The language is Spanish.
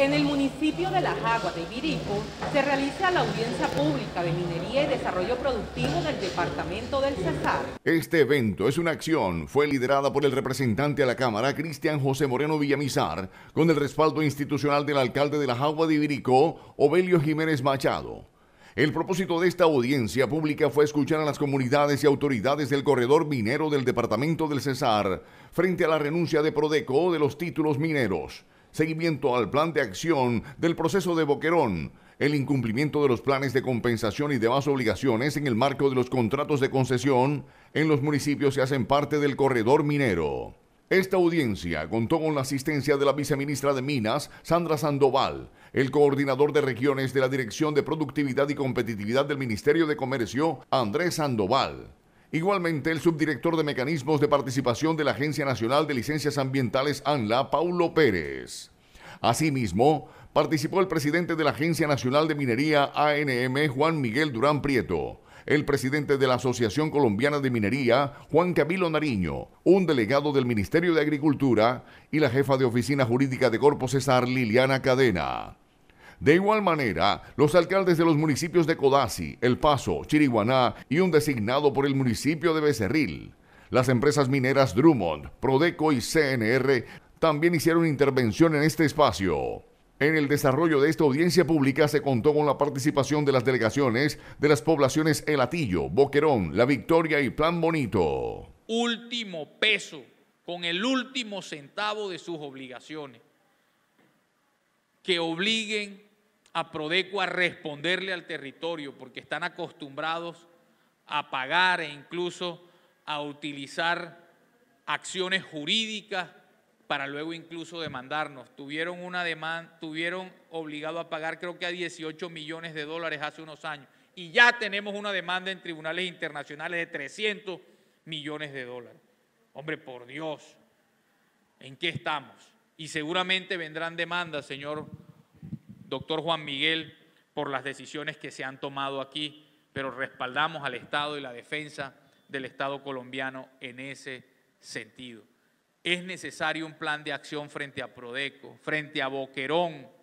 En el municipio de La Jagua de Ibirico se realiza la audiencia pública de minería y desarrollo productivo del departamento del Cesar. Este evento es una acción, fue liderada por el representante a la Cámara, Cristian José Moreno Villamizar, con el respaldo institucional del alcalde de La Jagua de Ibirico, Obelio Jiménez Machado. El propósito de esta audiencia pública fue escuchar a las comunidades y autoridades del corredor minero del departamento del Cesar frente a la renuncia de Prodeco de los títulos mineros seguimiento al plan de acción del proceso de Boquerón, el incumplimiento de los planes de compensación y demás obligaciones en el marco de los contratos de concesión en los municipios que hacen parte del corredor minero. Esta audiencia contó con la asistencia de la viceministra de Minas, Sandra Sandoval, el coordinador de regiones de la Dirección de Productividad y Competitividad del Ministerio de Comercio, Andrés Sandoval, Igualmente, el subdirector de Mecanismos de Participación de la Agencia Nacional de Licencias Ambientales, ANLA, Paulo Pérez. Asimismo, participó el presidente de la Agencia Nacional de Minería, ANM, Juan Miguel Durán Prieto, el presidente de la Asociación Colombiana de Minería, Juan Camilo Nariño, un delegado del Ministerio de Agricultura y la jefa de Oficina Jurídica de Corpo César, Liliana Cadena. De igual manera, los alcaldes de los municipios de Codazzi, El Paso, Chiriguaná y un designado por el municipio de Becerril. Las empresas mineras Drummond, Prodeco y CNR también hicieron intervención en este espacio. En el desarrollo de esta audiencia pública se contó con la participación de las delegaciones de las poblaciones El Atillo, Boquerón, La Victoria y Plan Bonito. Último peso, con el último centavo de sus obligaciones. Que obliguen a Prodeco a responderle al territorio porque están acostumbrados a pagar e incluso a utilizar acciones jurídicas para luego incluso demandarnos. Tuvieron, una demanda, tuvieron obligado a pagar creo que a 18 millones de dólares hace unos años y ya tenemos una demanda en tribunales internacionales de 300 millones de dólares. Hombre, por Dios, ¿en qué estamos? Y seguramente vendrán demandas, señor doctor Juan Miguel por las decisiones que se han tomado aquí, pero respaldamos al Estado y la defensa del Estado colombiano en ese sentido. Es necesario un plan de acción frente a Prodeco, frente a Boquerón,